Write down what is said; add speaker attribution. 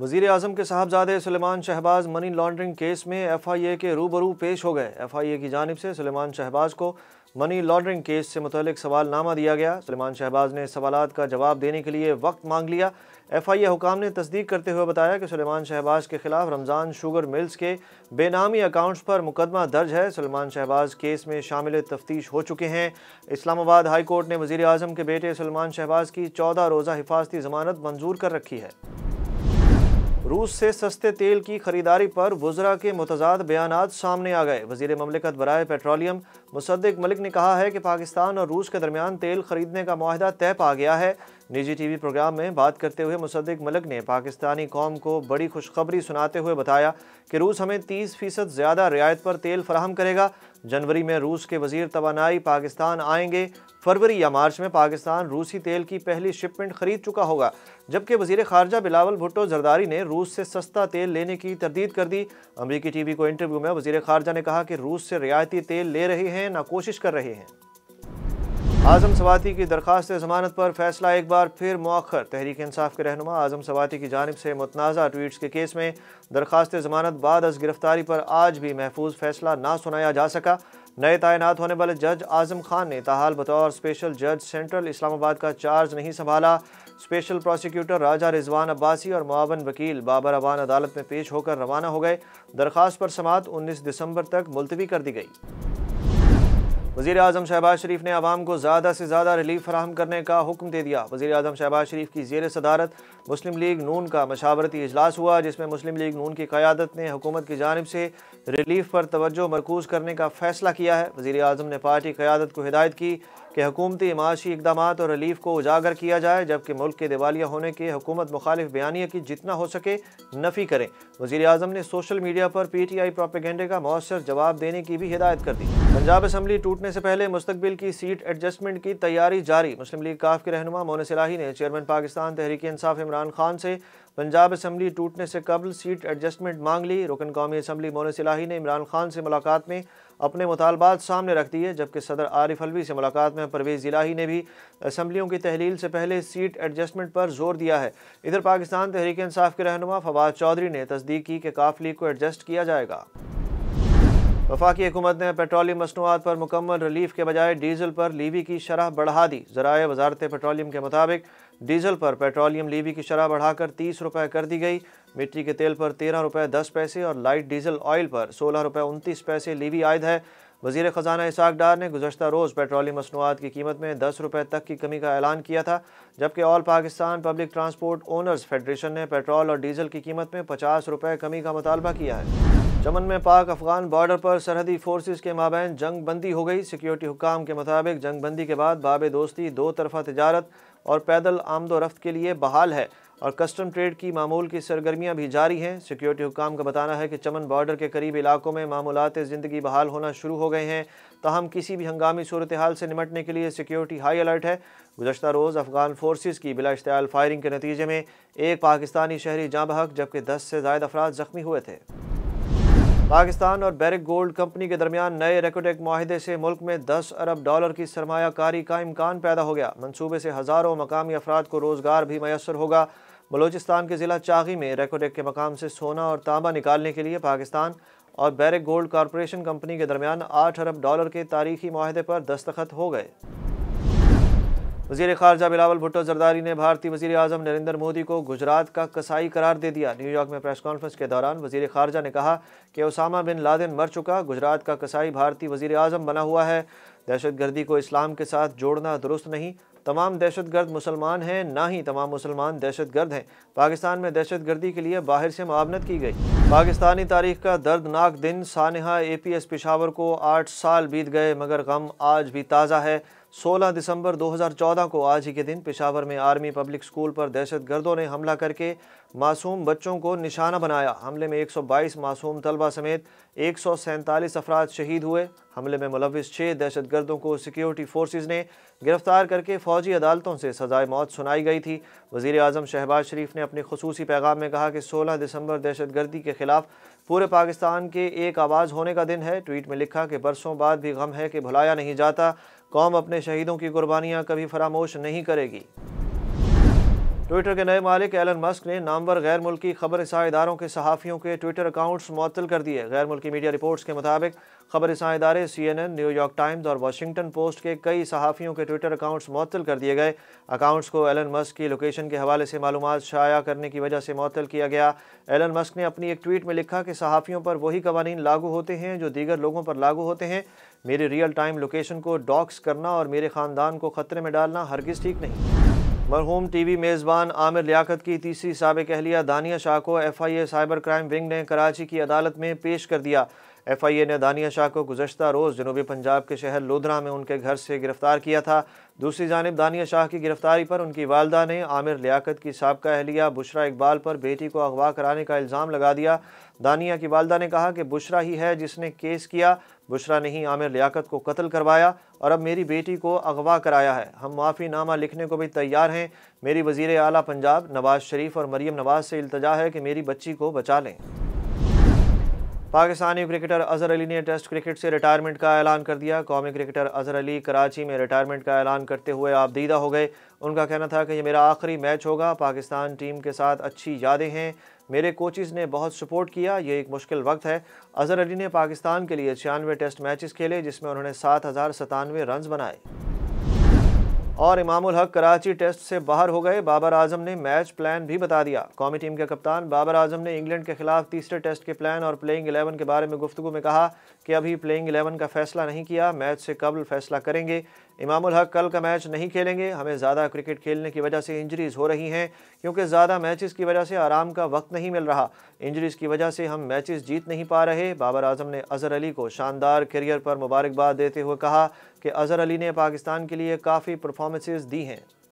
Speaker 1: वजीर अजम के साहबजादे Suleman Shahbaz money laundering case में एफ आई ए के रूबरू पेश हो गए एफ आई ए की जानब से सलेमान शहबाज को मनी लॉन्ड्रिंग केस से सवाल सवालनामा दिया गया सलेमान शहबाज ने सवाल का जवाब देने के लिए वक्त मांग लिया एफ आई ए हुकाम ने तस्दीक करते हुए बताया कि सलेमान शहबाज के खिलाफ रमज़ान शुगर मिल्स के बेनामी अकाउंट्स पर मुकदमा दर्ज है सलेमान शहबाज केस में शामिल तफ्तीश हो चुके हैं इस्लामाबाद हाई कोर्ट ने वजीर अजम के बेटे सलमान शहबाज की चौदह रोज़ा हिफाजती जमानत मंजूर कर रखी है रूस से सस्ते तेल की खरीदारी पर वजरा के मुतजाद बयान सामने आ गए वजीर ममलिकत बरए पेट्रोलियम मुसद्दिक मलिक ने कहा है कि पाकिस्तान और रूस के दरमियान तेल खरीदने का माहदा तय पा गया है निजी टीवी प्रोग्राम में बात करते हुए मुसद्दिक मलिक ने पाकिस्तानी कौम को बड़ी खुशखबरी सुनाते हुए बताया कि रूस हमें तीस फीसद ज़्यादा रियायत पर तेल फराहम करेगा जनवरी में रूस के वजीर तोानाई पाकिस्तान आएंगे फरवरी या मार्च में पाकिस्तान रूसी तेल की पहली शिपमेंट खरीद चुका होगा जबकि वजीर खारजा बिलावल भुट्टो जरदारी ने रूस से सस्ता तेल लेने की तरदीद कर दी अमरीकी टीवी को इंटरव्यू में वजीर खारजा ने कहा कि रूस से रियायती तेल ले रहे हैं हैं ना कोशिश कर रहे हैं आजम सवाती की दरखास्त जमानत पर फैसला एक बार फिर मौखर तहरीक इंसाफ के रहनुमा आजम सवाती की जानब से मतनाज़ा ट्वीट्स के केस में दरखास्त जमानत बाद अज गिरफ्तारी पर आज भी महफूज फैसला ना सुनाया जा सका नए तैनात होने वाले जज आजम खान ने ताहाल बतौर स्पेशल जज सेंट्रल इस्लामाबाद का चार्ज नहीं संभाला स्पेशल प्रोसिक्यूटर राजा रिजवान अब्बासी और मुआवन वकील बाबर अबान अदालत में पेश होकर रवाना हो गए दरखास्त पर समात उन्नीस दिसंबर तक मुलतवी कर दी गई वजी अजम शहबाज शरीफ ने आवाम को ज़्यादा से ज़्यादा रिलीफ फराहम करने का हुक्म दे दिया वजी अजम शहबाज शरीफ की जेर सदारत मुस्लिम लीग नून का मशावरती अजलास हुआ जिसमें मुस्लिम लीग नून की क़्यादत ने हुकूमत की जानब से रिलीफ पर तोज्जो मरकूज़ करने का फ़ैसला किया है वजी अजम ने पार्टी क़्यादत को हिदायत की कि हकूमती माशी इकदाम और रिलीफ को उजागर किया जाए जबकि मुल्क के दिवालिया होने के हकूमत मुखालिफ बयानिया की जितना हो सके नफ़ी करें वजी अजम ने सोशल मीडिया पर पी टी आई प्रोपेगेंडे का मौसर जवाब देने की भी हिदायत कर दी पंजाब असम्बली टूटने से पहले मुस्तबिल की सीट एडजस्टमेंट की तैयारी जारी मुस्लिम लीग काफ के रहनुमा मोन सिलाही ने चेयरमैन पाकिस्तान तहरीक इंसाफ इमरान खान से पंजाब असम्बली टूटने से कबल सीट एडजस्टमेंट मांग ली रुकन कौमी असम्बली मोन सिलाही ने इमरान खान से मुलाकात में अपने मुतालबात सामने रख दिए जबकि सदर आरिफ अलवी से मुलाकात में परवेज़ इलाही ने भी असम्बलियों की तहलील से पहले सीट एडजस्टमेंट पर जोर दिया है इधर पाकिस्तान तहरीक इंसाफ के रहनुमा फवाद चौधरी ने तस्दीक की कि काफ लीग को एडजस्ट किया जाएगा वफाकी हुकूमत ने पेट्रोलियम मसनूआत पर मुकम्मल रिलीफ के बजाय डीजल पर लीवी की शरह बढ़ा दी ज़राए वजारत पेट्रोलियम के मुताबिक डीजल पर पेट्रोलियम लीवी की शरह बढ़ाकर तीस रुपये कर दी गई मिट्टी के तेल पर तेरह रुपये दस पैसे और लाइट डीजल ऑयल पर सोलह रुपये उनतीस पैसे लीवी आयद है वजीर ख़जाना इसाक डार ने गुजशत रोज़ पेट्रोलियम मसनूआत की कीमत में दस रुपये तक की कमी का ऐलान किया था जबकि all Pakistan public transport owners federation ने पेट्रोल और डीजल की कीमत में पचास रुपये कमी का मुतालबा किया है चमन में पाक अफगान बॉर्डर पर सरहदी फोर्सेस के माबे जंग बंदी हो गई सिक्योरिटी हुकाम के मुताबिक जंग बंदी के बाद बाबे दोस्ती दो तरफा तजारत और पैदल आमदो रफ्त के लिए बहाल है और कस्टम ट्रेड की मामूल की सरगर्मियां भी जारी हैं सिक्योरिटी हुकाम का बताना है कि चमन बॉर्डर के करीब इलाकों में मामूलत ज़िंदगी बहाल होना शुरू हो गए हैं तहम किसी भी हंगामी सूरत हाल से निमटने के लिए सिक्योरिटी हाई अलर्ट है गुजशत रोज़ अफगान फोर्सेस की बिला इश्तियाल फायरिंग के नतीजे में एक पाकिस्तानी शहरी जाँ बहक जबकि दस से जायद अफराद ज़ख्मी हुए थे पाकिस्तान और बैरिक गोल्ड कंपनी के दरमियान नए रेकोटेक माहदे से मुल्क में दस अरब डॉलर की सरमाकारी का इम्कान पैदा हो गया मनसूबे से हज़ारों मकामी अफराद को रोज़गार भी मैसर होगा बलोचिस्तान के ज़िला चागी में रेकोटेक के मकाम से सोना और तांबा निकालने के लिए पाकिस्तान और बैरिक गोल्ड कॉरपोरेशन कंपनी के दरमियान आठ अरब डॉलर के तारीखी माहदे पर दस्तखत हो गए वजीर खारजा बिलावल भुट्टो जरदारी ने भारतीय वजीर अजम नरेंद्र मोदी को गुजरात का कसाई करार दे दिया न्यूयॉर्क में प्रेस कॉन्फ्रेंस के दौरान वजीर खारजा ने कहा कि ओसामा बिन लादेन मर चुका गुजरात का कसाई भारतीय वजीर अजम बना हुआ है दहशतगर्दी को इस्लाम के साथ जोड़ना दुरुस्त नहीं तमाम दहशतगर्द मुसलमान हैं ना ही तमाम मुसलमान दहशतगर्द हैं पाकिस्तान में दहशतगर्दी के लिए बाहर से मुआवनत की गई पाकिस्तानी तारीख का दर्दनाक दिन सानहा ए पी एस पिशावर को आठ साल बीत गए मगर गम आज भी ताज़ा है 16 दिसंबर 2014 को आज ही के दिन पिशावर में आर्मी पब्लिक स्कूल पर दहशत गर्दों ने हमला करके मासूम बच्चों को निशाना बनाया हमले में 122 मासूम तलबा समेत एक सौ अफराद शहीद हुए हमले में मुलविस छः दहशत गर्दों को सिक्योरिटी फोर्सेज ने गिरफ्तार करके फौजी अदालतों से सजाए मौत सुनाई गई थी वजीर अजम शहबाज शरीफ ने अपने खसूसी पैगाम में कहा कि सोलह दिसंबर दहशत गर्दी के खिलाफ पूरे पाकिस्तान के एक आवाज़ होने का दिन है ट्वीट में लिखा कि बरसों बाद भी गम है कि भुलाया नहीं जाता कौम अपने शहीदों की कुर्बानियां कभी फरामोश नहीं करेगी ट्विटर के नए मालिक एलन मस्क ने नामवर गैर मुल्की खबर रसा इदारों के सहाफ़ियों के ट्विटर अकाउंट्स मअतल कर दिए गैर मुल्की मीडिया रिपोर्ट्स के मुताबिक खबर रसा इदारे C N N New York times और वाशिंगटन पोस्ट के कई सहाफ़ियों के ट्विटर अकाउंट्स मअतल कर दिए गए अकाउंट्स को एलन मस्क की लोकेशन के हवाले से मालूम शाया करने की वजह से मअतल किया गया एलन मस्क ने अपनी एक ट्वीट में लिखा कि सहाफ़ियों पर वही कवानीन लागू होते हैं जो दीगर लोगों पर लागू होते हैं मेरे रियल टाइम लोकेशन को डॉक्स करना और मेरे ख़ानदान को ख़तरे में डालना हरगिज़ ठीक नहीं मरहूम टी वी मेज़बान आमिर लियाकत की तीसरी सबक अहलिया दानिया शाह को F I A cyber crime wing ने कराची की अदालत में पेश कर दिया एफ आई ए ने दानिया शाह को गुजशत रोज़ जनूबी पंजाब के शहर लोधरा में उनके घर से गिरफ्तार किया था दूसरी जानब दानिया शाह की गिरफ्तारी पर उनकी वालदा ने आमिर लियाकत की सबका अहलिया बुशरा इकबाल पर बेटी को अगवा कराने का इल्ज़ाम लगा दिया दानिया की वालदा ने कहा कि बुशरा ही है जिसने केस किया बुशरा ने ही आमिर लियाकत को कत्ल करवाया और अब मेरी बेटी को अगवा कराया है हम माफ़ीनामा लिखने को भी तैयार हैं मेरी वज़ी अली पंजाब नवाज़ शरीफ और मरीम नवाज़ से इल्तजा है कि मेरी बच्ची को बचा लें पाकिस्तानी क्रिकेटर अजहर अली ने टेस्ट क्रिकेट से रिटायरमेंट का ऐलान कर दिया कौमी क्रिकेटर अजहर अली कराची में रिटायरमेंट का ऐलान करते हुए आप दीदा हो गए उनका कहना था कि ये मेरा आखिरी मैच होगा पाकिस्तान टीम के साथ अच्छी यादें हैं मेरे कोचिज़ ने बहुत सपोर्ट किया ये एक मुश्किल वक्त है अजहर अली ने पाकिस्तान के लिए छियानवे टेस्ट मैचेस खेले जिसमें उन्होंने सात हज़ार सतानवे रन बनाए और इमाम हक कराची टेस्ट से बाहर हो गए बाबर आजम ने मैच प्लान भी बता दिया कौमी टीम के कप्तान बाबर आजम ने इंग्लैंड के खिलाफ तीसरे टेस्ट के प्लान और प्लेइंग एलेवन के बारे में गुफ्तु में कहा कि अभी प्लेइंग एलेवन का फैसला नहीं किया मैच से कबल फैसला करेंगे इमामुल हक कल का मैच नहीं खेलेंगे हमें ज़्यादा क्रिकेट खेलने की वजह से इंजरीज़ हो रही हैं क्योंकि ज़्यादा मैचेस की वजह से आराम का वक्त नहीं मिल रहा इंजरीज़ की वजह से हम मैचेस जीत नहीं पा रहे बाबर आजम ने अज़हर अली को शानदार करियर पर मुबारकबाद देते हुए कहा कि अज़हर अली ने पाकिस्तान के लिए काफ़ी परफॉर्मेंसेज दी हैं